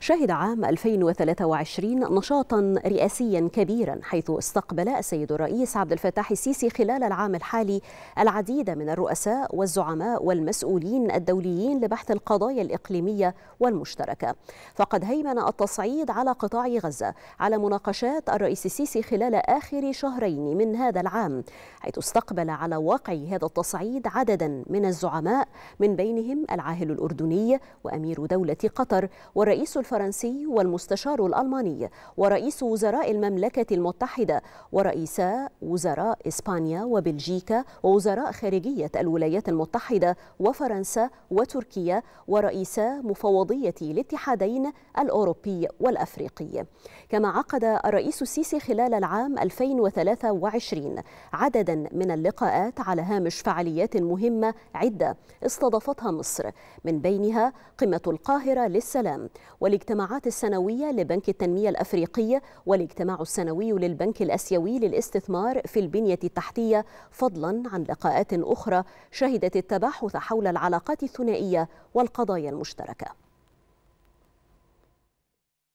شهد عام 2023 نشاطا رئاسيا كبيرا حيث استقبل السيد الرئيس عبد الفتاح السيسي خلال العام الحالي العديد من الرؤساء والزعماء والمسؤولين الدوليين لبحث القضايا الإقليمية والمشتركة فقد هيمن التصعيد على قطاع غزة على مناقشات الرئيس السيسي خلال آخر شهرين من هذا العام حيث استقبل على واقع هذا التصعيد عددا من الزعماء من بينهم العاهل الأردني وأمير دولة قطر والرئيس الفرنسي والمستشار الألماني ورئيس وزراء المملكة المتحدة ورئيسا وزراء إسبانيا وبلجيكا ووزراء خارجية الولايات المتحدة وفرنسا وتركيا ورئيسا مفوضية الاتحادين الأوروبي والأفريقي كما عقد الرئيس السيسي خلال العام 2023 عددا من اللقاءات على هامش فعاليات مهمة عدة استضافتها مصر من بينها قمة القاهرة للسلام والاجتماعات السنوية لبنك التنمية الأفريقية والاجتماع السنوي للبنك الأسيوي للاستثمار في البنية التحتية فضلا عن لقاءات أخرى شهدت التباحث حول العلاقات الثنائية والقضايا المشتركة